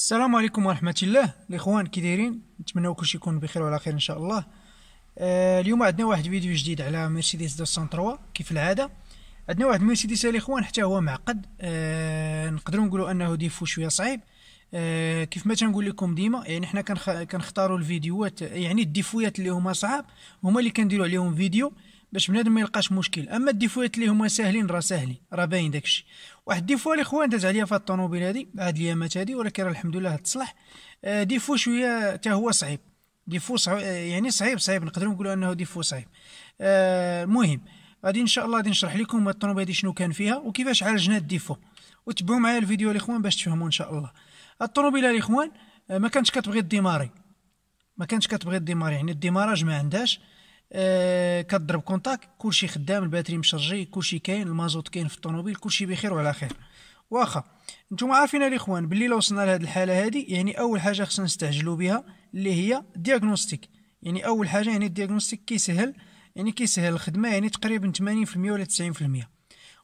السلام عليكم ورحمة الله الإخوان كي دايرين نتمنى كلشي يكون بخير وعلى خير إن شاء الله آه اليوم عندنا واحد فيديو جديد على مرسيدس 203 كيف العادة عندنا واحد مرسيدس الإخوان حتى هو معقد آه نقدروا نقولوا أنه ديفو شوية صعيب آه كيف ما تنقول لكم ديما يعني حنا كنخ... كنختاروا الفيديوهات يعني الديفويات اللي هما صعاب هما اللي كنديروا عليهم فيديو باش بنادم ما يلقاش مشكل اما الديفوات اللي هما ساهلين راه ساهلين راه باين داكشي واحد الديفو الاخوان داز عليا في الطوموبيل هادي بعد اليامات هادي ولكن راه الحمد لله تصلح آه، ديفو شويه حتى هو صعيب ديفو صعيب يعني صعيب صعيب نقدروا نقولوا انه ديفو صعيب المهم آه، غادي ان شاء الله غادي نشرح لكم الطوموبيل هادي شنو كان فيها وكيفاش عالجنا الديفو وتبعوا معايا الفيديو الاخوان باش تفهموا ان شاء الله الطوموبيل الاخوان آه، ما كانتش كتبغي الديماري ما كانتش كتبغي الديماري يعني الديماراج ما عندهاش آه، كضرب كونتاك كلشي خدام الباتري مشرجي كلشي كاين المازوت كاين في الطوموبيل كلشي بخير وعلى خير واخا نتوما عارفين الاخوان باللي لو وصلنا لهاد الحاله هادي يعني اول حاجه خصنا نستعجلوا بها اللي هي دياغنوستيك يعني اول حاجه يعني الدياغنوستيك كيسهل يعني كيسهل الخدمه يعني تقريبا 80% ولا 90%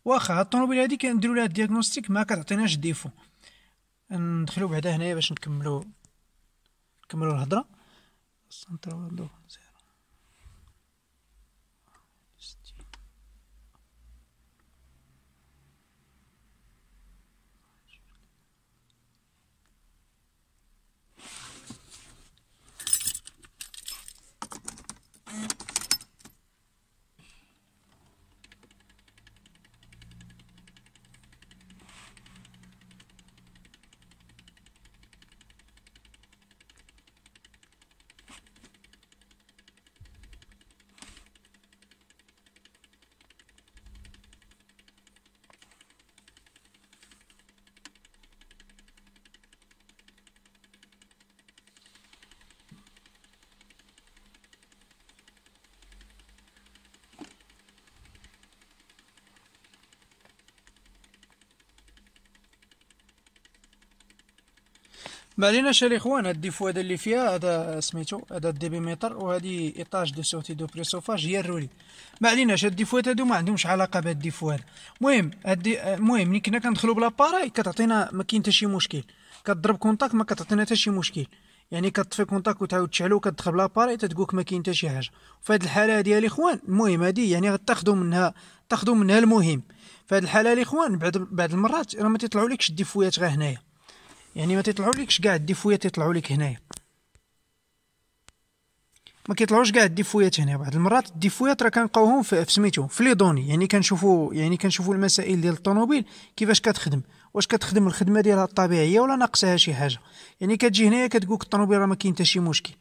واخا هاد الطوموبيل هادي كنديروا لها الدياغنوستيك ما كتعطيناش ديفو ندخلوا بعدا هنايا باش نكملوا نكملوا الهضره بعدين شاري اخوان هاد الديفو هذا اللي فيها هذا سميتو هذا الديبيمتر وهذه ايطاج دو سورتي دو بريسوفاج هي الرولي ما عليناش هاد الديفوات هادو ما عندهمش علاقه بهاد الديفو هذا المهم هاد المهم ملي كنا كندخلو بلاباراي كتعطينا ما كاين حتى شي مشكل كضرب كونتاك ما كتعطينا حتى شي مشكل يعني كطفي كونتاك وتعاود تشعلو وكتدخل بلاباراي تتقولك ما كاين حتى شي حاجه في هاد الحاله هذه الاخوان المهم هادي يعني غتاخذوا منها تاخذوا منها المهم في هاد الحاله الاخوان بعد بعد المرات راه ما تيطلعوا لكش الديفويات غير هنايا يعني ما ليكش كاع الديفويات تيطلعوا لك هنايا ما كيطلعوش كاع الديفويات هنا بعض المرات الديفويات راه كنلقاوهم في سميتو في لي دوني يعني كنشوفوا يعني كنشوفوا المسائل ديال الطوموبيل كيفاش كتخدم واش كتخدم الخدمه ديالها الطبيعيه ولا ناقصها شي حاجه يعني كتجي هنايا كتقول لك الطوموبيل راه ما كاين حتى شي مشكل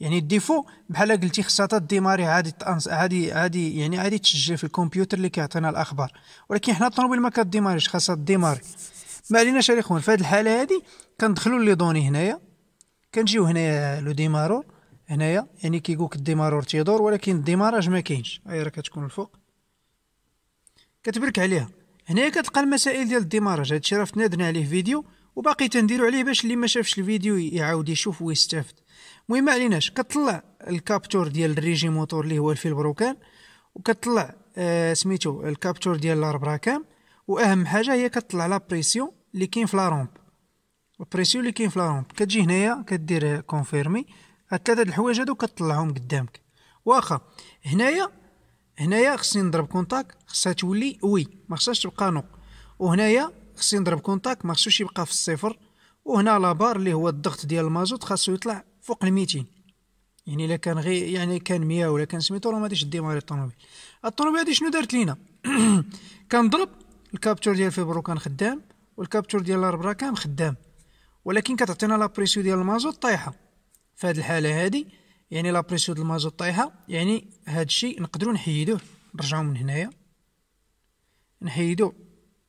يعني الديفو بحال قلتي خصها تديماري عادي تأنس عادي عادي يعني عادي تسجل في الكمبيوتر اللي كيعطينا الاخبار ولكن حنا الطوموبيل ما كديماريش خاصها ديماري ما علينا شاري خوان في هذه الحاله هذه كندخلوا لي دوني هنايا كنجيو هنايا لو ديمارور هنايا يعني كيقولك الديمارور تيدور ولكن الديماراج ما كاينش هي راه كتكون الفوق كتبرك عليها هنايا كتلقى المسائل ديال الديماراج هادشي راه فتنادنا عليه فيديو وباقي تنديرو عليه باش اللي ما شافش الفيديو يعاود يشوف ويستافد المهم ما عليناش كطلع الكابتور ديال الريجي موتور اللي هو الفيل بروكان وكطلع آه سميتو الكابتور ديال الاربراكام واهم حاجه هي كطلع لا بريسيون اللي كاين في لا رومب البريسيو اللي كاين في لا رومب كتجي هنايا كدير كونفيرمي هاد ثلاثه الحوايج هادو كطلعهم قدامك واخا هنايا هنايا خصني نضرب كونتاك خصها تولي وي ما خصهاش تبقى نو وهنايا خصني نضرب كونتاك ما خصوش يبقى في الصفر وهنا لابار اللي هو الضغط ديال المازوت خاصو يطلع فوق ال يعني الا كان غير يعني كان 100 ولا كان سميتو راه ما غاديش ديماري الطوموبيل الطوموبيل هادي شنو دارت لينا كنضرب الكابتور ديال فيبرو كان خدام والكابتور ديال الربرا كان خدام ولكن كتعطينا لابريسيو ديال المازوت طايحه في هذه الحاله هذه يعني لابريسيو ديال المازوت طايحه يعني هذا الشيء نقدروا نحيدوه نرجعوا من هنايا نحيدو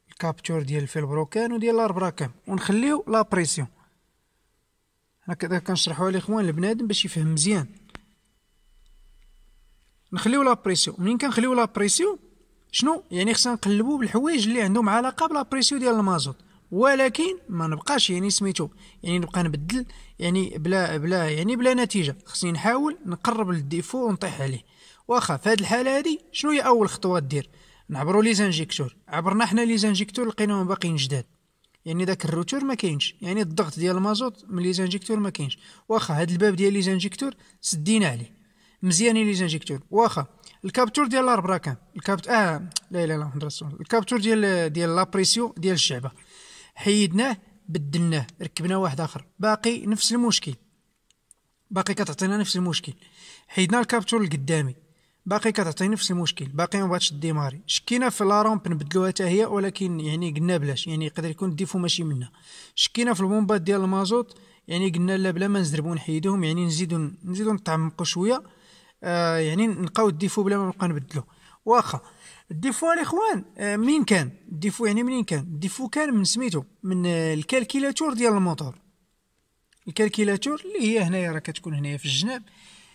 الكابتور ديال الفيل بروكان وديال الاربراكان ونخليو لابريسيون انا كذا كنشرحوها لاخوان البنادم باش يفهم مزيان نخليو لابريسيون منين كنخليو لابريسيون شنو يعني خصنا نقلبو بالحوايج اللي عندهم علاقه بلابريسيو ديال المازوت ولكن ما نبقاش يعني سميتو يعني نبقى نبدل يعني بلا بلا يعني بلا نتيجه خصني نحاول نقرب للديفو ونطيح عليه واخا في هذه الحاله هذه شنو هي اول خطوه دير نعبروا لي زانجيكتور عبرنا حنا لي زانجيكتور لقيناهم باقيين جداد يعني داك الروتور ما كاينش يعني الضغط ديال المازوت من لي زانجيكتور ما كاينش واخا هاد الباب ديال لي زانجيكتور سدينا عليه مزيانين لي زانجيكتور واخا الكابتور ديال الاربراكان الكابت اه لا لا الا الله الكابتور ديال ديال لابريسيو ديال الشعبه حيدناه بدلناه ركبنا واحد اخر باقي نفس المشكل باقي كتعطينا نفس المشكل حيدنا الكابتور القدامي باقي كتعطي نفس المشكل باقي ما بغاتش ديماري شكينا في لا رومب نبدلوها حتى هي ولكن يعني قلنا بلاش يعني يقدر يكون الديفو ماشي منا شكينا في البومبات ديال المازوت يعني قلنا لا بلا ما نزربو نحيدوهم يعني نزيدو نزيدو نتعمقو شويه آه يعني نلقاو الديفو بلا ما نبقى نبدلو واخا ديفو الاخوان آه، منين كان ديفو يعني منين كان ديفو كان من سميتو من الكالكيلاتور ديال الموتور الكالكيلاتور اللي هي هنايا راه كتكون هنايا في الجناب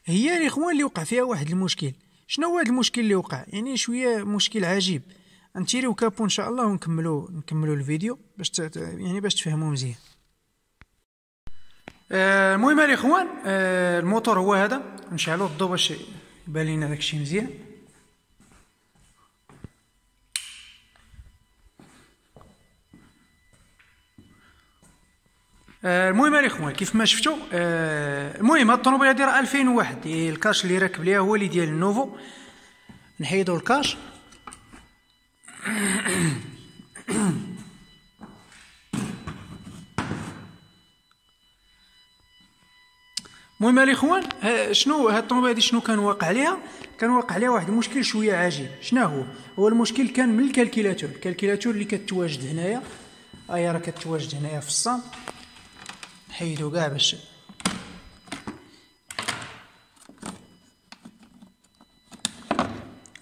هي الاخوان اللي وقع فيها واحد المشكل شنو هو هذا المشكل اللي وقع يعني شويه مشكل عجيب نتيريو كابو ان شاء الله ونكملو نكملو الفيديو باش تت... يعني باش تفهموه مزيان آه، المهم آه الاخوان آه الموتور هو هذا نشعلو الضو باش يبان لينا داكشي مزيان آه، المهم يا اخوان كيف ما شفتوا آه، المهم هاد الطوموبيله هادي راه 2001 الكاش اللي راكب ليها هو اللي ديال النوفو نحيدو الكاش المهم الاخوان آه، شنو هاد الطوموبيل هادي شنو كان واقع عليها كان واقع عليها واحد المشكل شويه عجيب شنو هو هو المشكل كان من الكالكيلاتور الكالكيلاتور اللي كتواجد هنايا هي راه كتواجد هنايا في الصام حيدوا كاع باش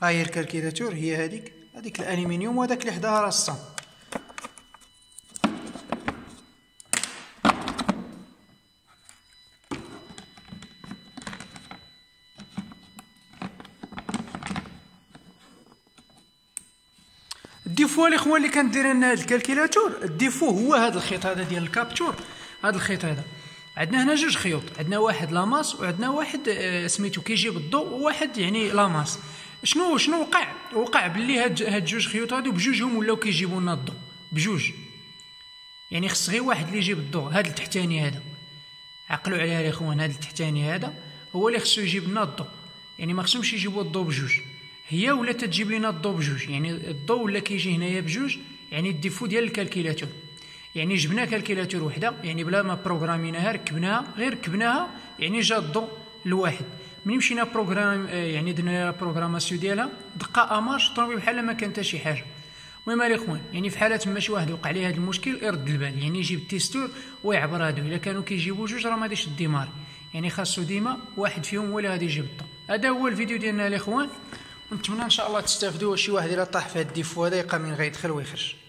هاهي الكاركيراتور هي هذيك هذيك الالومنيوم وهذاك اللي حداها راه الصام الديفو الاخوان اللي كندير لنا هذا الكالكيلاتور الديفو هو هذا الخيط هذا ديال الكابتور هذا الخيط هذا عندنا هنا جوج خيوط عندنا واحد لاماس وعندنا واحد آه، سميتو كيجيب بالضوء وواحد يعني لاماس شنو شنو وقع وقع باللي هاد هاد جوج خيوط هادو بجوجهم ولاو كيجيبوا لنا الضوء بجوج يعني خص غير واحد اللي يجيب الضوء هاد التحتاني هذا عقلوا عليها يا اخوان هاد التحتاني هذا هو اللي خصو يجيب لنا الضوء يعني ما خصهمش يجيبوا الضوء بجوج هي ولات تجيب لنا الضوء بجوج يعني الضوء ولا كيجي هنايا بجوج يعني الديفو ديال الكالكيلاتور يعني جبنا كالكيلاتور وحده يعني بلا ما بروغراميناها ركبناها غير ركبناها يعني جا الضو الواحد ملي مشينا بروغرام آه، يعني درنا بروغراماسيون ديالها دقه امارش طوموبيل بحال ما كان حتى شي حاجه المهم الاخوان يعني في حاله ما شي واحد وقع عليه هذا المشكل يرد البال يعني يجيب التيستور ويعبر هادو الا كانوا كيجيبوا جوج راه ما غاديش الديمار يعني خاصو ديما واحد فيهم هو اللي غادي يجيب الضو هذا هو الفيديو ديالنا الاخوان ونتمنى ان شاء الله تستافدوا شي واحد الا طاح في هاد الديفو هذا يقام من غير يدخل ويخرج